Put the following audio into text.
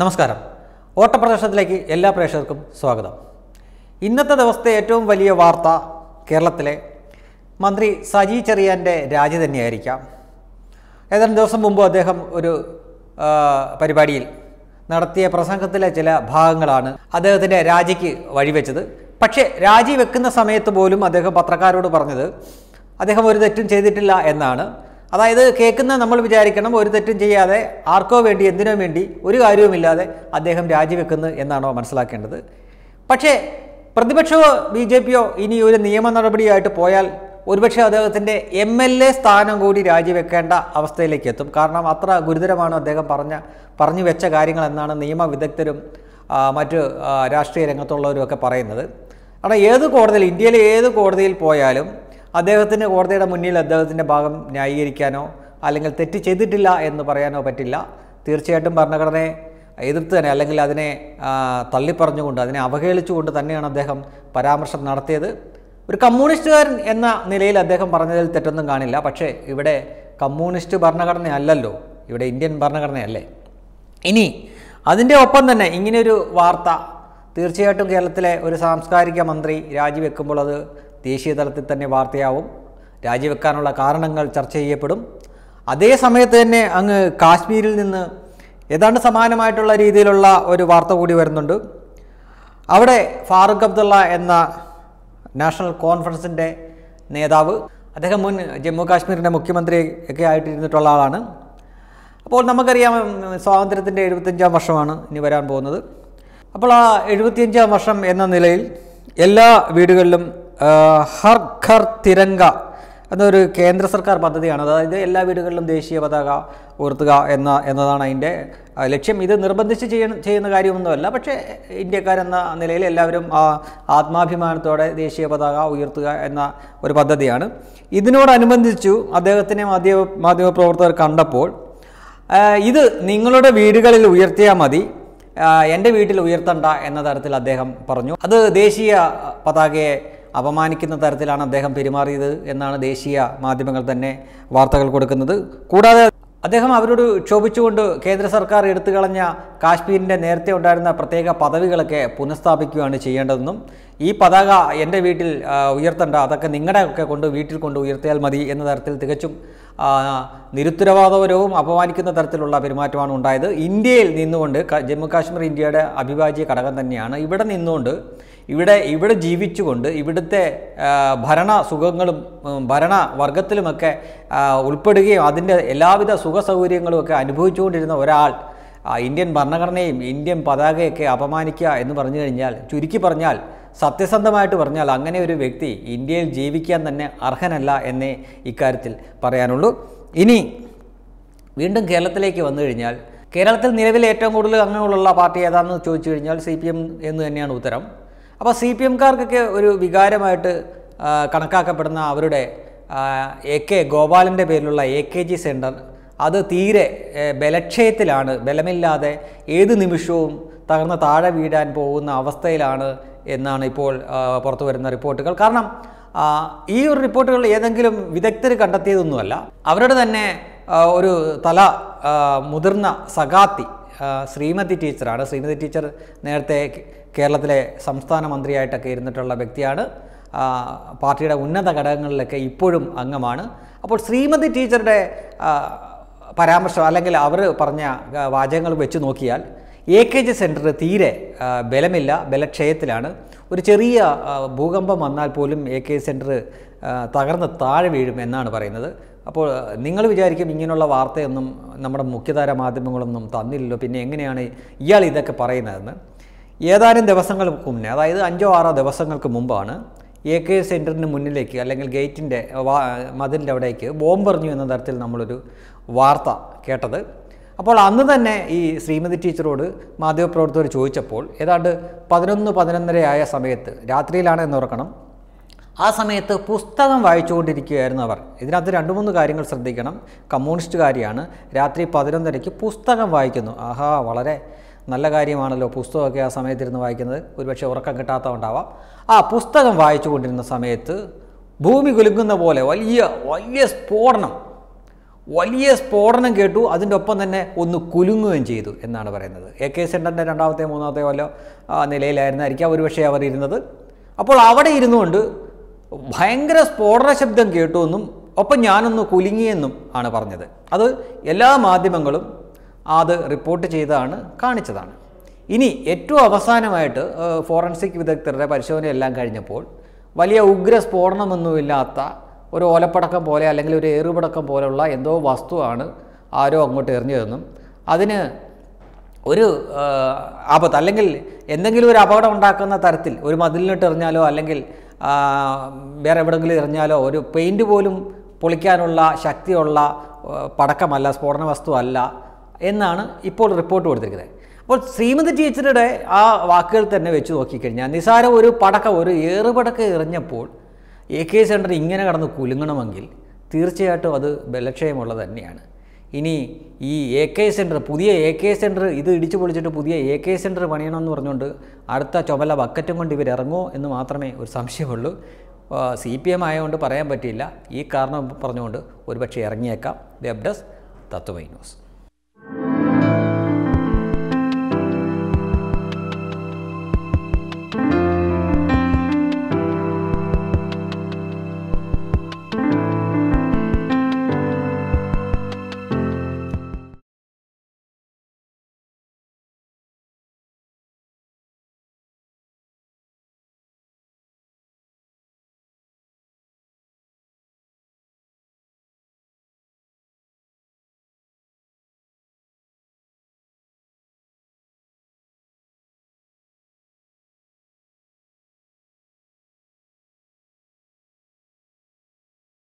നമസ്കാരം ഓട്ടപ്രദർശനത്തിലേക്ക് എല്ലാ പ്രേക്ഷകർക്കും സ്വാഗതം ഇന്നത്തെ ദിവസത്തെ ഏറ്റവും വലിയ വാർത്ത കേരളത്തിലെ മന്ത്രി സജി ചെറിയാൻ്റെ രാജി തന്നെയായിരിക്കാം ഏതാനും ദിവസം മുമ്പ് അദ്ദേഹം ഒരു പരിപാടിയിൽ നടത്തിയ പ്രസംഗത്തിലെ ചില ഭാഗങ്ങളാണ് അദ്ദേഹത്തിൻ്റെ രാജിക്ക് വഴിവെച്ചത് പക്ഷേ രാജി വെക്കുന്ന സമയത്ത് പോലും അദ്ദേഹം പത്രക്കാരോട് പറഞ്ഞത് അദ്ദേഹം ഒരു തെറ്റും ചെയ്തിട്ടില്ല എന്നാണ് അതായത് കേൾക്കുന്ന നമ്മൾ വിചാരിക്കണം ഒരു തെറ്റും ചെയ്യാതെ ആർക്കോ വേണ്ടി എന്തിനോ വേണ്ടി ഒരു കാര്യവുമില്ലാതെ അദ്ദേഹം രാജിവെക്കുന്നു എന്നാണോ മനസ്സിലാക്കേണ്ടത് പക്ഷേ പ്രതിപക്ഷമോ ബി ജെ പിയോ ഇനി ഒരു നിയമ നടപടിയായിട്ട് പോയാൽ ഒരുപക്ഷെ അദ്ദേഹത്തിൻ്റെ എം എൽ എ സ്ഥാനം കൂടി രാജിവെക്കേണ്ട അവസ്ഥയിലേക്ക് എത്തും കാരണം അത്ര ഗുരുതരമാണ് അദ്ദേഹം പറഞ്ഞ പറഞ്ഞു വെച്ച കാര്യങ്ങൾ എന്നാണ് നിയമ വിദഗ്ധരും മറ്റ് രാഷ്ട്രീയ രംഗത്തുള്ളവരും ഒക്കെ പറയുന്നത് കാരണം ഏത് കോടതിയിൽ ഇന്ത്യയിലെ ഏത് കോടതിയിൽ പോയാലും അദ്ദേഹത്തിന് കോടതിയുടെ മുന്നിൽ അദ്ദേഹത്തിൻ്റെ ഭാഗം ന്യായീകരിക്കാനോ അല്ലെങ്കിൽ തെറ്റ് ചെയ്തിട്ടില്ല എന്ന് പറയാനോ പറ്റില്ല തീർച്ചയായിട്ടും ഭരണഘടനയെ എതിർത്ത് തന്നെ അല്ലെങ്കിൽ അതിനെ തള്ളിപ്പറഞ്ഞുകൊണ്ട് അതിനെ അവഹേളിച്ചുകൊണ്ട് തന്നെയാണ് അദ്ദേഹം പരാമർശം നടത്തിയത് ഒരു കമ്മ്യൂണിസ്റ്റുകാരൻ എന്ന നിലയിൽ അദ്ദേഹം പറഞ്ഞതിൽ തെറ്റൊന്നും കാണില്ല പക്ഷേ ഇവിടെ കമ്മ്യൂണിസ്റ്റ് ഭരണഘടന അല്ലല്ലോ ഇവിടെ ഇന്ത്യൻ ഭരണഘടനയല്ലേ ഇനി അതിൻ്റെ ഒപ്പം തന്നെ ഇങ്ങനെയൊരു വാർത്ത തീർച്ചയായിട്ടും കേരളത്തിലെ ഒരു സാംസ്കാരിക മന്ത്രി രാജിവെക്കുമ്പോൾ അത് ദേശീയ തലത്തിൽ തന്നെ വാർത്തയാവും രാജിവെക്കാനുള്ള കാരണങ്ങൾ ചർച്ച ചെയ്യപ്പെടും അതേ സമയത്ത് തന്നെ അങ്ങ് കാശ്മീരിൽ നിന്ന് ഏതാണ്ട് സമാനമായിട്ടുള്ള രീതിയിലുള്ള ഒരു വാർത്ത കൂടി വരുന്നുണ്ട് അവിടെ ഫാറൂഖ് അബ്ദുള്ള എന്ന നാഷണൽ കോൺഫറൻസിൻ്റെ നേതാവ് അദ്ദേഹം മുൻ ജമ്മു കാശ്മീരിൻ്റെ മുഖ്യമന്ത്രി ഒക്കെ ആയിട്ടിരുന്നിട്ടുള്ള ആളാണ് അപ്പോൾ നമുക്കറിയാം സ്വാതന്ത്ര്യത്തിൻ്റെ എഴുപത്തിയഞ്ചാം വർഷമാണ് ഇനി വരാൻ പോകുന്നത് അപ്പോൾ ആ എഴുപത്തിയഞ്ചാം വർഷം എന്ന നിലയിൽ എല്ലാ വീടുകളിലും ഹർ ഘർ തിരങ്ക എന്നൊരു കേന്ദ്ര സർക്കാർ പദ്ധതിയാണ് അതായത് എല്ലാ വീടുകളിലും ദേശീയ പതാക ഉയർത്തുക എന്ന എന്നതാണ് അതിൻ്റെ ലക്ഷ്യം ഇത് നിർബന്ധിച്ച് ചെയ്യണം ചെയ്യുന്ന കാര്യമൊന്നുമല്ല പക്ഷേ ഇന്ത്യക്കാരെന്ന നിലയിൽ എല്ലാവരും ആ ആത്മാഭിമാനത്തോടെ ദേശീയ പതാക ഉയർത്തുക എന്ന ഒരു പദ്ധതിയാണ് ഇതിനോടനുബന്ധിച്ചു അദ്ദേഹത്തിനെ മാധ്യമ മാധ്യമപ്രവർത്തകർ കണ്ടപ്പോൾ ഇത് നിങ്ങളുടെ വീടുകളിൽ ഉയർത്തിയാൽ മതി എൻ്റെ വീട്ടിൽ ഉയർത്തണ്ട എന്ന തരത്തിൽ അദ്ദേഹം പറഞ്ഞു അത് ദേശീയ പതാകയെ അപമാനിക്കുന്ന തരത്തിലാണ് അദ്ദേഹം പെരുമാറിയത് എന്നാണ് ദേശീയ മാധ്യമങ്ങൾ തന്നെ വാർത്തകൾ കൊടുക്കുന്നത് കൂടാതെ അദ്ദേഹം അവരോട് ക്ഷോഭിച്ചുകൊണ്ട് കേന്ദ്ര സർക്കാർ എടുത്തു കളഞ്ഞ കാശ്മീരിൻ്റെ നേരത്തെ ഉണ്ടായിരുന്ന പ്രത്യേക പദവികളൊക്കെ പുനഃസ്ഥാപിക്കുകയാണ് ചെയ്യേണ്ടതെന്നും ഈ പതാക എൻ്റെ വീട്ടിൽ ഉയർത്തണ്ട അതൊക്കെ നിങ്ങളുടെ ഒക്കെ കൊണ്ട് വീട്ടിൽ കൊണ്ട് ഉയർത്തിയാൽ മതി എന്ന തരത്തിൽ തികച്ചും നിരുത്തരവാദപരവും അപമാനിക്കുന്ന തരത്തിലുള്ള പെരുമാറ്റമാണ് ഉണ്ടായത് ഇന്ത്യയിൽ നിന്നുകൊണ്ട് ജമ്മു കാശ്മീർ ഇന്ത്യയുടെ അവിഭാജ്യ ഘടകം തന്നെയാണ് ഇവിടെ നിന്നുകൊണ്ട് ഇവിടെ ഇവിടെ ജീവിച്ചുകൊണ്ട് ഇവിടുത്തെ ഭരണ സുഖങ്ങളും ഭരണ വർഗത്തിലുമൊക്കെ ഉൾപ്പെടുകയും അതിൻ്റെ എല്ലാവിധ സുഖ സൗകര്യങ്ങളുമൊക്കെ അനുഭവിച്ചുകൊണ്ടിരുന്ന ഒരാൾ ഇന്ത്യൻ ഭരണഘടനയും ഇന്ത്യൻ പതാകയൊക്കെ അപമാനിക്കുക എന്ന് പറഞ്ഞു കഴിഞ്ഞാൽ ചുരുക്കി പറഞ്ഞാൽ സത്യസന്ധമായിട്ട് പറഞ്ഞാൽ അങ്ങനെ ഒരു വ്യക്തി ഇന്ത്യയിൽ ജീവിക്കാൻ തന്നെ അർഹനല്ല എന്നേ ഇക്കാര്യത്തിൽ പറയാനുള്ളൂ ഇനി വീണ്ടും കേരളത്തിലേക്ക് വന്നു കഴിഞ്ഞാൽ കേരളത്തിൽ നിലവിൽ ഏറ്റവും കൂടുതൽ അങ്ങനെയുള്ള പാർട്ടി ഏതാണെന്ന് ചോദിച്ചു കഴിഞ്ഞാൽ സി പി എം എന്ന് തന്നെയാണ് ഉത്തരം അപ്പോൾ സി പി എംകാർക്കൊക്കെ ഒരു വികാരമായിട്ട് കണക്കാക്കപ്പെടുന്ന അവരുടെ എ കെ ഗോപാലൻ്റെ പേരിലുള്ള എ കെ ജി സെൻറ്റർ അത് തീരെ ബലക്ഷയത്തിലാണ് ബലമില്ലാതെ ഏത് നിമിഷവും തകർന്ന് താഴെ വീഴാൻ പോകുന്ന അവസ്ഥയിലാണ് എന്നാണ് ഇപ്പോൾ പുറത്തു വരുന്ന റിപ്പോർട്ടുകൾ കാരണം ഈ ഒരു റിപ്പോർട്ടുകൾ ഏതെങ്കിലും വിദഗ്ധർ കണ്ടെത്തിയതൊന്നുമല്ല അവരുടെ തന്നെ ഒരു തല മുതിർന്ന സഗാത്തി ശ്രീമതി ടീച്ചറാണ് ശ്രീമതി ടീച്ചർ നേരത്തെ കേരളത്തിലെ സംസ്ഥാന മന്ത്രിയായിട്ടൊക്കെ ഇരുന്നിട്ടുള്ള വ്യക്തിയാണ് പാർട്ടിയുടെ ഉന്നത ഘടകങ്ങളിലൊക്കെ ഇപ്പോഴും അംഗമാണ് അപ്പോൾ ശ്രീമതി ടീച്ചറുടെ പരാമർശം അല്ലെങ്കിൽ അവർ പറഞ്ഞ വാചകങ്ങൾ വെച്ച് നോക്കിയാൽ എ കെ ജി സെൻറ്റർ തീരെ ബലമില്ല ബലക്ഷയത്തിലാണ് ഒരു ചെറിയ ഭൂകമ്പം വന്നാൽ പോലും എ കെ ജി സെൻറ്റർ തകർന്ന് താഴെ വീഴും എന്നാണ് പറയുന്നത് അപ്പോൾ നിങ്ങൾ വിചാരിക്കും ഇങ്ങനെയുള്ള വാർത്തയൊന്നും നമ്മുടെ മുഖ്യധാര മാധ്യമങ്ങളൊന്നും തന്നില്ലല്ലോ പിന്നെ എങ്ങനെയാണ് ഇയാൾ ഇതൊക്കെ പറയുന്നതെന്ന് ഏതാനും ദിവസങ്ങൾക്ക് മുന്നേ അതായത് അഞ്ചോ ആറോ ദിവസങ്ങൾക്ക് മുമ്പാണ് എ കെ സെൻറ്ററിന് മുന്നിലേക്ക് അല്ലെങ്കിൽ ഗേറ്റിൻ്റെ മതിലിൻ്റെ അവിടേക്ക് ബോംബെറിഞ്ഞു എന്ന തരത്തിൽ നമ്മളൊരു വാർത്ത കേട്ടത് അപ്പോൾ അന്ന് തന്നെ ഈ ശ്രീമതി ടീച്ചറോട് മാധ്യമപ്രവർത്തകർ ചോദിച്ചപ്പോൾ ഏതാണ്ട് പതിനൊന്ന് പതിനൊന്നരയായ സമയത്ത് രാത്രിയിലാണ് എന്ന് ഓർക്കണം ആ സമയത്ത് പുസ്തകം വായിച്ചുകൊണ്ടിരിക്കുകയായിരുന്നു അവർ ഇതിനകത്ത് രണ്ട് മൂന്ന് കാര്യങ്ങൾ ശ്രദ്ധിക്കണം കമ്മ്യൂണിസ്റ്റുകാരിയാണ് രാത്രി പതിനൊന്നരയ്ക്ക് പുസ്തകം വായിക്കുന്നു ആഹാ വളരെ നല്ല കാര്യമാണല്ലോ പുസ്തകമൊക്കെ ആ സമയത്തിരുന്ന് വായിക്കുന്നത് ഒരുപക്ഷെ ഉറക്കം കിട്ടാത്തതുകൊണ്ടാവാം ആ പുസ്തകം വായിച്ചു കൊണ്ടിരുന്ന സമയത്ത് ഭൂമി കുലുങ്ങുന്ന പോലെ വലിയ വലിയ സ്ഫോടനം വലിയ സ്ഫോടനം കേട്ടു അതിൻ്റെ ഒപ്പം തന്നെ ഒന്ന് കുലുങ്ങുകയും ചെയ്തു എന്നാണ് പറയുന്നത് എ കെ സെൻറ്ററിൻ്റെ രണ്ടാമത്തെ മൂന്നാമത്തെ കൊല്ലം നിലയിലായിരുന്നായിരിക്കാം ഒരുപക്ഷെ അവർ ഇരുന്നത് അപ്പോൾ അവിടെ ഇരുന്നുകൊണ്ട് ഭയങ്കര സ്ഫോടന ശബ്ദം കേട്ടു എന്നും ഒപ്പം ഞാനൊന്ന് കുലുങ്ങിയെന്നും ആണ് പറഞ്ഞത് അത് എല്ലാ മാധ്യമങ്ങളും അത് റിപ്പോർട്ട് ചെയ്തതാണ് കാണിച്ചതാണ് ഇനി ഏറ്റവും അവസാനമായിട്ട് ഫോറൻസിക് വിദഗ്ധരുടെ പരിശോധനയെല്ലാം കഴിഞ്ഞപ്പോൾ വലിയ ഉഗ്ര സ്ഫോടനമൊന്നുമില്ലാത്ത ഒരു ഓലപ്പടക്കം പോലെ അല്ലെങ്കിൽ ഒരു ഏറുപടക്കം പോലെയുള്ള എന്തോ വസ്തുവാണ് ആരോ അങ്ങോട്ട് എറിഞ്ഞതെന്നും അതിന് ഒരു ആപത്ത് അല്ലെങ്കിൽ എന്തെങ്കിലും ഒരു അപകടം ഉണ്ടാക്കുന്ന തരത്തിൽ ഒരു മതിലിനിട്ട് എറിഞ്ഞാലോ അല്ലെങ്കിൽ വേറെ എവിടെങ്കിലും എറിഞ്ഞാലോ ഒരു പെയിൻറ്റ് പോലും പൊളിക്കാനുള്ള ശക്തിയുള്ള പടക്കമല്ല സ്ഫോടന വസ്തു അല്ല എന്നാണ് ഇപ്പോൾ റിപ്പോർട്ട് കൊടുത്തിരിക്കുന്നത് അപ്പോൾ ശ്രീമതി ടീച്ചറുടെ ആ വാക്കുകൾ തന്നെ വെച്ച് നോക്കിക്കഴിഞ്ഞാൽ നിസാര ഒരു പടക്ക ഒരു ഏറുപടക്ക എറിഞ്ഞപ്പോൾ എ കെ സെൻറ്റർ ഇങ്ങനെ കടന്ന് കുലുങ്ങണമെങ്കിൽ തീർച്ചയായിട്ടും അത് ബലക്ഷയമുള്ളത് തന്നെയാണ് ഇനി ഈ എ കെ സെൻറ്റർ പുതിയ എ കെ സെൻറ്റർ ഇത് ഇടിച്ചു പൊളിച്ചിട്ട് പുതിയ എ കെ സെൻറ്റർ പണിയണമെന്ന് പറഞ്ഞുകൊണ്ട് അടുത്ത ചുമല ബക്കറ്റും കൊണ്ട് ഇവർ ഇറങ്ങുമോ എന്ന് മാത്രമേ ഒരു സംശയമുള്ളൂ സി പി എം ആയതുകൊണ്ട് പറയാൻ പറ്റിയില്ല ഈ കാരണം പറഞ്ഞുകൊണ്ട് ഒരുപക്ഷെ ഇറങ്ങിയേക്കാം വെബ് ഡെസ്ക് തത്വമൈ ന്യൂസ്